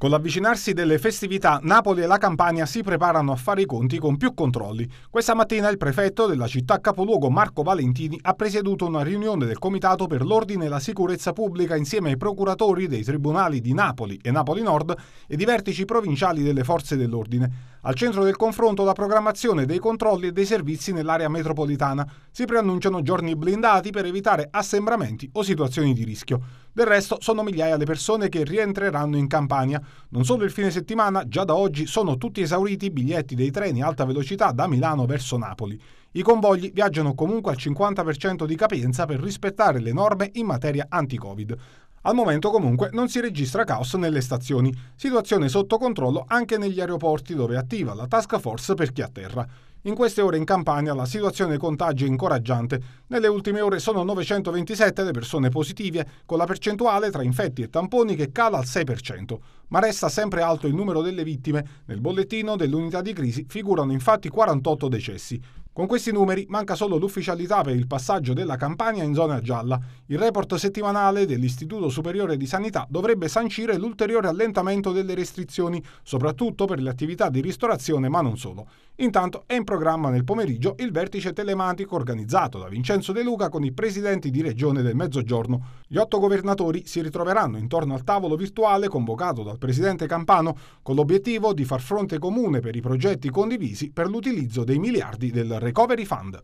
Con l'avvicinarsi delle festività, Napoli e la Campania si preparano a fare i conti con più controlli. Questa mattina il prefetto della città capoluogo Marco Valentini ha presieduto una riunione del Comitato per l'Ordine e la Sicurezza Pubblica insieme ai procuratori dei tribunali di Napoli e Napoli Nord e di vertici provinciali delle forze dell'ordine. Al centro del confronto la programmazione dei controlli e dei servizi nell'area metropolitana. Si preannunciano giorni blindati per evitare assembramenti o situazioni di rischio. Del resto sono migliaia le persone che rientreranno in Campania. Non solo il fine settimana, già da oggi sono tutti esauriti i biglietti dei treni alta velocità da Milano verso Napoli. I convogli viaggiano comunque al 50% di capienza per rispettare le norme in materia anti-Covid. Al momento comunque non si registra caos nelle stazioni, situazione sotto controllo anche negli aeroporti dove attiva la task force per chi atterra. In queste ore in Campania la situazione contagi è incoraggiante. Nelle ultime ore sono 927 le persone positive, con la percentuale tra infetti e tamponi che cala al 6% ma resta sempre alto il numero delle vittime. Nel bollettino dell'unità di crisi figurano infatti 48 decessi. Con questi numeri manca solo l'ufficialità per il passaggio della campagna in zona gialla. Il report settimanale dell'Istituto Superiore di Sanità dovrebbe sancire l'ulteriore allentamento delle restrizioni, soprattutto per le attività di ristorazione, ma non solo. Intanto è in programma nel pomeriggio il vertice telematico organizzato da Vincenzo De Luca con i presidenti di regione del Mezzogiorno. Gli otto governatori si ritroveranno intorno al tavolo virtuale convocato dal presidente Campano con l'obiettivo di far fronte comune per i progetti condivisi per l'utilizzo dei miliardi del Recovery Fund.